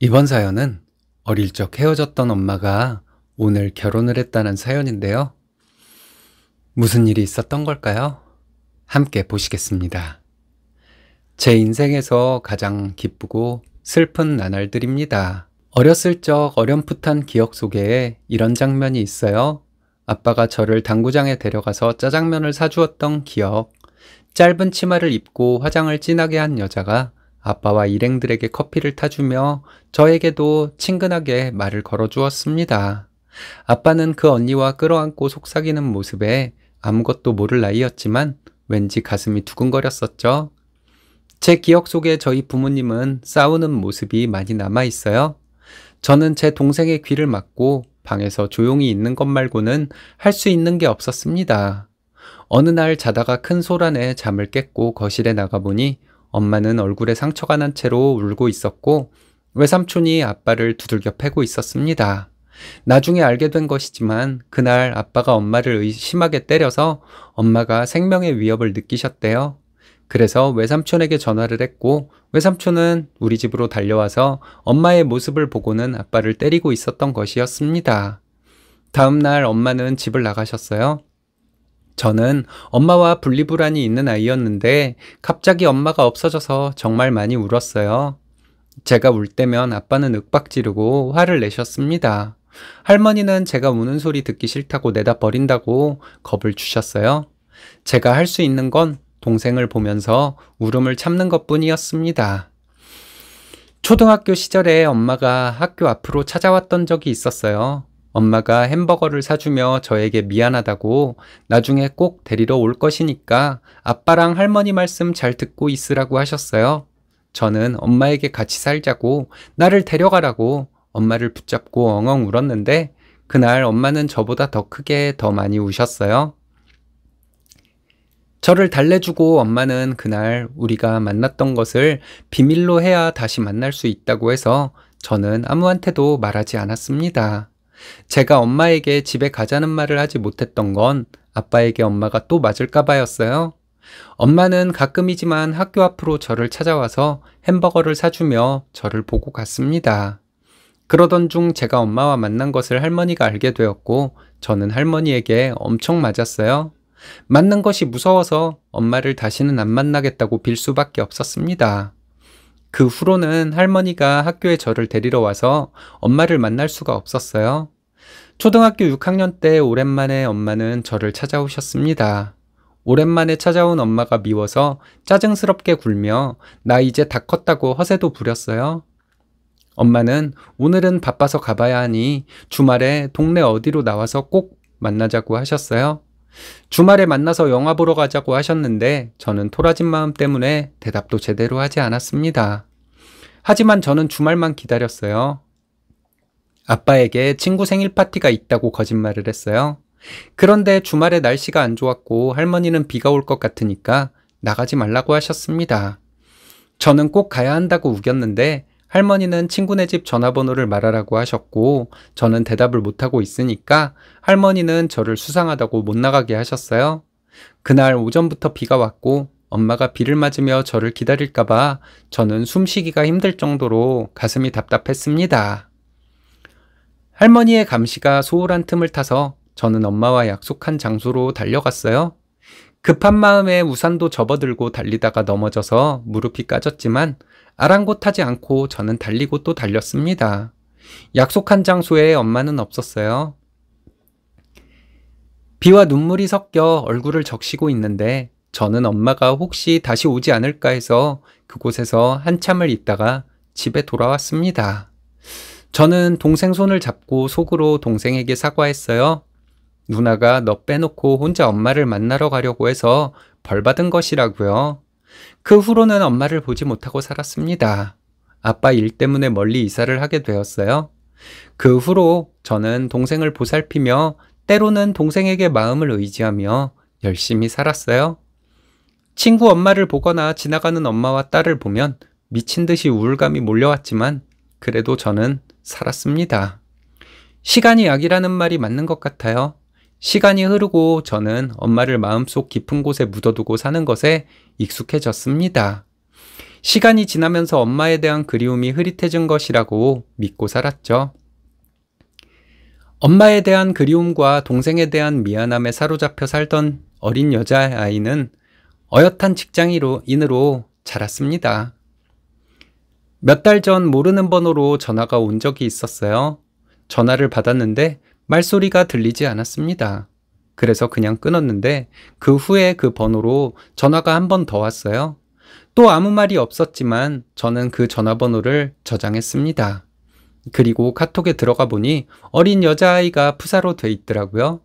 이번 사연은 어릴 적 헤어졌던 엄마가 오늘 결혼을 했다는 사연인데요. 무슨 일이 있었던 걸까요? 함께 보시겠습니다. 제 인생에서 가장 기쁘고 슬픈 나날들입니다. 어렸을 적 어렴풋한 기억 속에 이런 장면이 있어요. 아빠가 저를 당구장에 데려가서 짜장면을 사주었던 기억, 짧은 치마를 입고 화장을 진하게 한 여자가 아빠와 일행들에게 커피를 타주며 저에게도 친근하게 말을 걸어주었습니다. 아빠는 그 언니와 끌어안고 속삭이는 모습에 아무것도 모를 나이였지만 왠지 가슴이 두근거렸었죠. 제 기억 속에 저희 부모님은 싸우는 모습이 많이 남아 있어요. 저는 제 동생의 귀를 막고 방에서 조용히 있는 것 말고는 할 수 있는 게 없었습니다. 어느 날 자다가 큰 소란에 잠을 깼고 거실에 나가보니 엄마는 얼굴에 상처가 난 채로 울고 있었고 외삼촌이 아빠를 두들겨 패고 있었습니다. 나중에 알게 된 것이지만 그날 아빠가 엄마를 의심하게 때려서 엄마가 생명의 위협을 느끼셨대요. 그래서 외삼촌에게 전화를 했고 외삼촌은 우리 집으로 달려와서 엄마의 모습을 보고는 아빠를 때리고 있었던 것이었습니다. 다음날 엄마는 집을 나가셨어요. 저는 엄마와 분리불안이 있는 아이였는데 갑자기 엄마가 없어져서 정말 많이 울었어요. 제가 울 때면 아빠는 윽박지르고 화를 내셨습니다. 할머니는 제가 우는 소리 듣기 싫다고 내다 버린다고 겁을 주셨어요. 제가 할 수 있는 건 동생을 보면서 울음을 참는 것 뿐이었습니다. 초등학교 시절에 엄마가 학교 앞으로 찾아왔던 적이 있었어요. 엄마가 햄버거를 사주며 저에게 미안하다고 나중에 꼭 데리러 올 것이니까 아빠랑 할머니 말씀 잘 듣고 있으라고 하셨어요. 저는 엄마에게 같이 살자고 나를 데려가라고 엄마를 붙잡고 엉엉 울었는데 그날 엄마는 저보다 더 크게 더 많이 우셨어요. 저를 달래주고 엄마는 그날 우리가 만났던 것을 비밀로 해야 다시 만날 수 있다고 해서 저는 아무한테도 말하지 않았습니다. 제가 엄마에게 집에 가자는 말을 하지 못했던 건 아빠에게 엄마가 또 맞을까 봐였어요. 엄마는 가끔이지만 학교 앞으로 저를 찾아와서 햄버거를 사주며 저를 보고 갔습니다. 그러던 중 제가 엄마와 만난 것을 할머니가 알게 되었고 저는 할머니에게 엄청 맞았어요. 맞는 것이 무서워서 엄마를 다시는 안 만나겠다고 빌 수밖에 없었습니다. 그 후로는 할머니가 학교에 저를 데리러 와서 엄마를 만날 수가 없었어요. 초등학교 6학년 때 오랜만에 엄마는 저를 찾아오셨습니다. 오랜만에 찾아온 엄마가 미워서 짜증스럽게 굴며 나 이제 다 컸다고 허세도 부렸어요. 엄마는 오늘은 바빠서 가봐야 하니 주말에 동네 어디로 나와서 꼭 만나자고 하셨어요. 주말에 만나서 영화 보러 가자고 하셨는데 저는 토라진 마음 때문에 대답도 제대로 하지 않았습니다. 하지만 저는 주말만 기다렸어요. 아빠에게 친구 생일 파티가 있다고 거짓말을 했어요. 그런데 주말에 날씨가 안 좋았고 할머니는 비가 올 것 같으니까 나가지 말라고 하셨습니다. 저는 꼭 가야 한다고 우겼는데 할머니는 친구네 집 전화번호를 말하라고 하셨고 저는 대답을 못하고 있으니까 할머니는 저를 수상하다고 못 나가게 하셨어요. 그날 오전부터 비가 왔고 엄마가 비를 맞으며 저를 기다릴까봐 저는 숨쉬기가 힘들 정도로 가슴이 답답했습니다. 할머니의 감시가 소홀한 틈을 타서 저는 엄마와 약속한 장소로 달려갔어요. 급한 마음에 우산도 접어들고 달리다가 넘어져서 무릎이 까졌지만 아랑곳하지 않고 저는 달리고 또 달렸습니다. 약속한 장소에 엄마는 없었어요. 비와 눈물이 섞여 얼굴을 적시고 있는데 저는 엄마가 혹시 다시 오지 않을까 해서 그곳에서 한참을 있다가 집에 돌아왔습니다. 저는 동생 손을 잡고 속으로 동생에게 사과했어요. 누나가 너 빼놓고 혼자 엄마를 만나러 가려고 해서 벌 받은 것이라고요. 그 후로는 엄마를 보지 못하고 살았습니다. 아빠 일 때문에 멀리 이사를 하게 되었어요. 그 후로 저는 동생을 보살피며 때로는 동생에게 마음을 의지하며 열심히 살았어요. 친구 엄마를 보거나 지나가는 엄마와 딸을 보면 미친 듯이 우울감이 몰려왔지만 그래도 저는 살았습니다. 시간이 약이라는 말이 맞는 것 같아요. 시간이 흐르고 저는 엄마를 마음속 깊은 곳에 묻어두고 사는 것에 익숙해졌습니다. 시간이 지나면서 엄마에 대한 그리움이 흐릿해진 것이라고 믿고 살았죠. 엄마에 대한 그리움과 동생에 대한 미안함에 사로잡혀 살던 어린 여자아이는 어엿한 직장인으로 자랐습니다. 몇 달 전 모르는 번호로 전화가 온 적이 있었어요. 전화를 받았는데 말소리가 들리지 않았습니다. 그래서 그냥 끊었는데 그 후에 그 번호로 전화가 한 번 더 왔어요. 또 아무 말이 없었지만 저는 그 전화번호를 저장했습니다. 그리고 카톡에 들어가 보니 어린 여자아이가 프사로돼 있더라고요.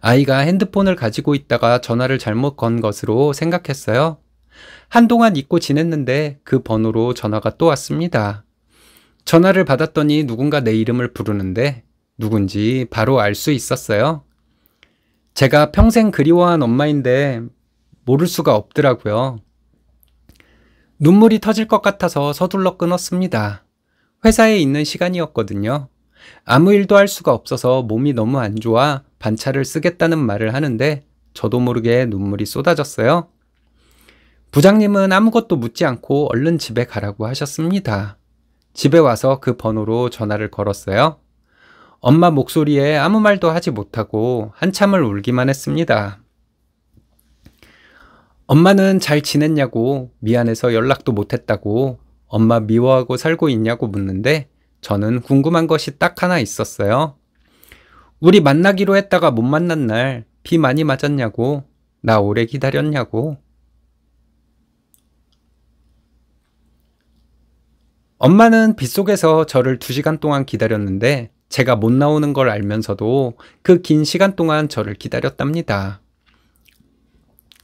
아이가 핸드폰을 가지고 있다가 전화를 잘못 건 것으로 생각했어요. 한동안 잊고 지냈는데 그 번호로 전화가 또 왔습니다. 전화를 받았더니 누군가 내 이름을 부르는데 누군지 바로 알 수 있었어요. 제가 평생 그리워한 엄마인데 모를 수가 없더라고요. 눈물이 터질 것 같아서 서둘러 끊었습니다. 회사에 있는 시간이었거든요. 아무 일도 할 수가 없어서 몸이 너무 안 좋아 반차를 쓰겠다는 말을 하는데 저도 모르게 눈물이 쏟아졌어요. 부장님은 아무것도 묻지 않고 얼른 집에 가라고 하셨습니다. 집에 와서 그 번호로 전화를 걸었어요. 엄마 목소리에 아무 말도 하지 못하고 한참을 울기만 했습니다. 엄마는 잘 지냈냐고 미안해서 연락도 못했다고 엄마 미워하고 살고 있냐고 묻는데 저는 궁금한 것이 딱 하나 있었어요. 우리 만나기로 했다가 못 만난 날 비 많이 맞았냐고 나 오래 기다렸냐고 엄마는 빗속에서 저를 두시간 동안 기다렸는데 제가 못 나오는 걸 알면서도 그 긴 시간 동안 저를 기다렸답니다.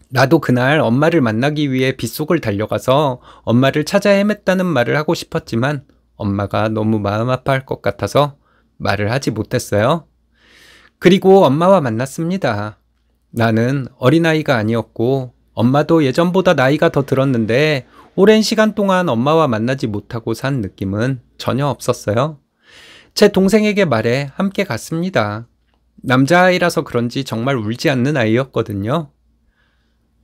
나도 그날 엄마를 만나기 위해 빗속을 달려가서 엄마를 찾아 헤맸다는 말을 하고 싶었지만 엄마가 너무 마음 아파할 것 같아서 말을 하지 못했어요. 그리고 엄마와 만났습니다. 나는 어린아이가 아니었고 엄마도 예전보다 나이가 더 들었는데 오랜 시간 동안 엄마와 만나지 못하고 산 느낌은 전혀 없었어요. 제 동생에게 말해 함께 갔습니다. 남자아이라서 그런지 정말 울지 않는 아이였거든요.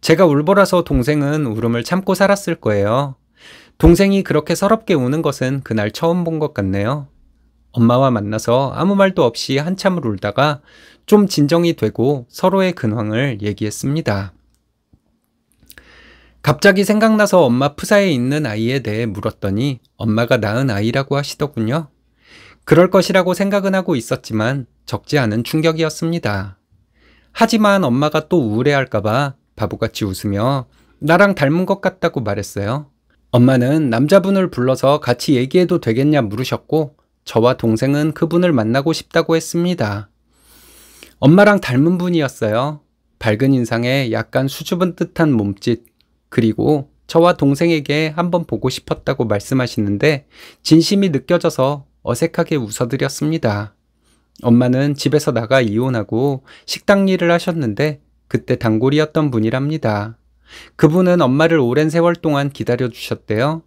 제가 울보라서 동생은 울음을 참고 살았을 거예요. 동생이 그렇게 서럽게 우는 것은 그날 처음 본 것 같네요. 엄마와 만나서 아무 말도 없이 한참을 울다가 좀 진정이 되고 서로의 근황을 얘기했습니다. 갑자기 생각나서 엄마 프사에 있는 아이에 대해 물었더니 엄마가 낳은 아이라고 하시더군요. 그럴 것이라고 생각은 하고 있었지만 적지 않은 충격이었습니다. 하지만 엄마가 또 우울해할까봐 바보같이 웃으며 나랑 닮은 것 같다고 말했어요. 엄마는 남자분을 불러서 같이 얘기해도 되겠냐 물으셨고 저와 동생은 그분을 만나고 싶다고 했습니다. 엄마랑 닮은 분이었어요. 밝은 인상에 약간 수줍은 듯한 몸짓, 그리고 저와 동생에게 한번 보고 싶었다고 말씀하시는데 진심이 느껴져서 어색하게 웃어드렸습니다. 엄마는 집에서 나가 이혼하고 식당 일을 하셨는데 그때 단골이었던 분이랍니다. 그분은 엄마를 오랜 세월 동안 기다려주셨대요.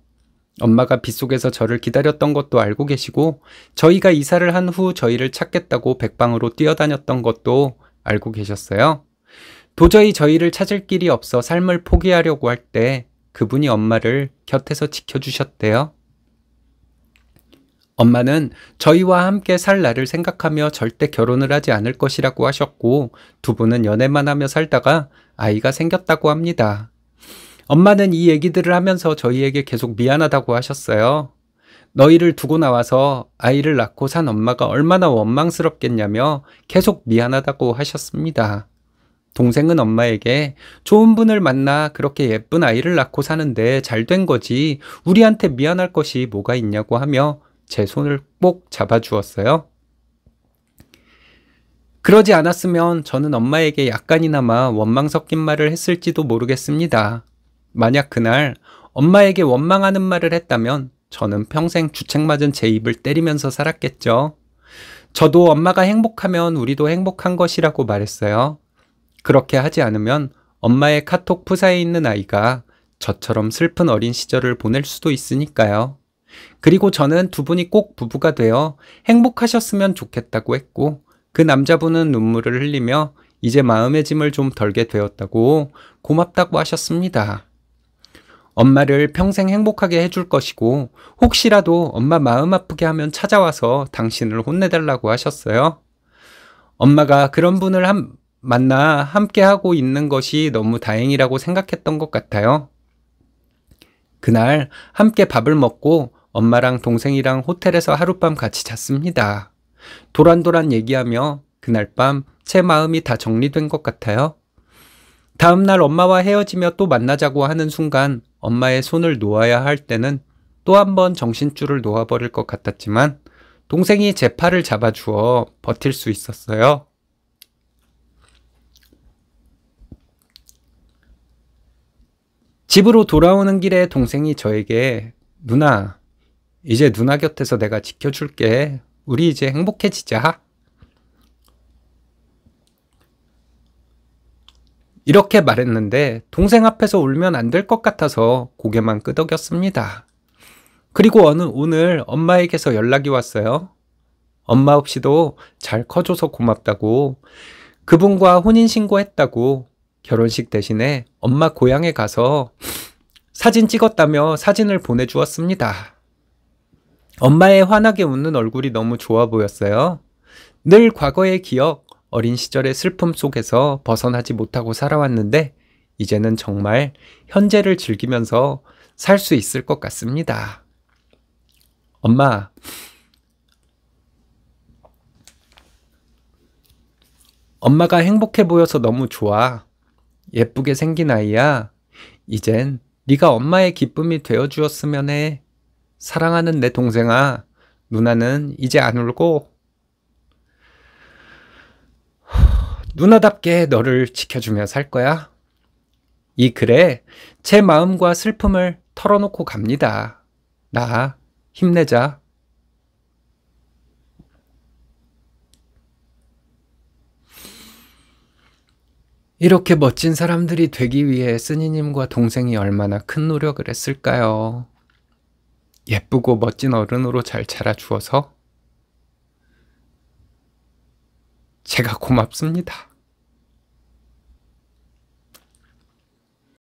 엄마가 빗속에서 저를 기다렸던 것도 알고 계시고 저희가 이사를 한 후 저희를 찾겠다고 백방으로 뛰어다녔던 것도 알고 계셨어요. 도저히 저희를 찾을 길이 없어 삶을 포기하려고 할 때 그분이 엄마를 곁에서 지켜주셨대요. 엄마는 저희와 함께 살 날을 생각하며 절대 결혼을 하지 않을 것이라고 하셨고 두 분은 연애만 하며 살다가 아이가 생겼다고 합니다. 엄마는 이 얘기들을 하면서 저희에게 계속 미안하다고 하셨어요. 너희를 두고 나와서 아이를 낳고 산 엄마가 얼마나 원망스럽겠냐며 계속 미안하다고 하셨습니다. 동생은 엄마에게 좋은 분을 만나 그렇게 예쁜 아이를 낳고 사는데 잘 된 거지 우리한테 미안할 것이 뭐가 있냐고 하며 제 손을 꼭 잡아주었어요. 그러지 않았으면 저는 엄마에게 약간이나마 원망 섞인 말을 했을지도 모르겠습니다. 만약 그날 엄마에게 원망하는 말을 했다면 저는 평생 주책맞은 제 입을 때리면서 살았겠죠. 저도 엄마가 행복하면 우리도 행복한 것이라고 말했어요. 그렇게 하지 않으면 엄마의 카톡 프사에 있는 아이가 저처럼 슬픈 어린 시절을 보낼 수도 있으니까요. 그리고 저는 두 분이 꼭 부부가 되어 행복하셨으면 좋겠다고 했고 그 남자분은 눈물을 흘리며 이제 마음의 짐을 좀 덜게 되었다고 고맙다고 하셨습니다. 엄마를 평생 행복하게 해줄 것이고 혹시라도 엄마 마음 아프게 하면 찾아와서 당신을 혼내달라고 하셨어요. 엄마가 그런 분을 함, 만나 함께하고 있는 것이 너무 다행이라고 생각했던 것 같아요. 그날 함께 밥을 먹고 엄마랑 동생이랑 호텔에서 하룻밤 같이 잤습니다. 도란도란 얘기하며 그날 밤 제 마음이 다 정리된 것 같아요. 다음 날 엄마와 헤어지며 또 만나자고 하는 순간 엄마의 손을 놓아야 할 때는 또 한 번 정신줄을 놓아버릴 것 같았지만 동생이 제 팔을 잡아주어 버틸 수 있었어요. 집으로 돌아오는 길에 동생이 저에게 누나, 이제 누나 곁에서 내가 지켜줄게. 우리 이제 행복해지자. 이렇게 말했는데 동생 앞에서 울면 안 될 것 같아서 고개만 끄덕였습니다. 그리고 어느 오늘 엄마에게서 연락이 왔어요. 엄마 없이도 잘 커줘서 고맙다고 그분과 혼인신고했다고 결혼식 대신에 엄마 고향에 가서 사진 찍었다며 사진을 보내주었습니다. 엄마의 환하게 웃는 얼굴이 너무 좋아 보였어요. 늘 과거의 기억, 어린 시절의 슬픔 속에서 벗어나지 못하고 살아왔는데, 이제는 정말 현재를 즐기면서 살 수 있을 것 같습니다. 엄마, 엄마가 행복해 보여서 너무 좋아. 예쁘게 생긴 아이야. 이젠 네가 엄마의 기쁨이 되어 주었으면 해. 사랑하는 내 동생아, 누나는 이제 안 울고 누나답게 너를 지켜주며 살 거야. 이 글에 제 마음과 슬픔을 털어놓고 갑니다. 나 힘내자. 이렇게 멋진 사람들이 되기 위해 스니님과 동생이 얼마나 큰 노력을 했을까요? 예쁘고 멋진 어른으로 잘 자라주어서 제가 고맙습니다.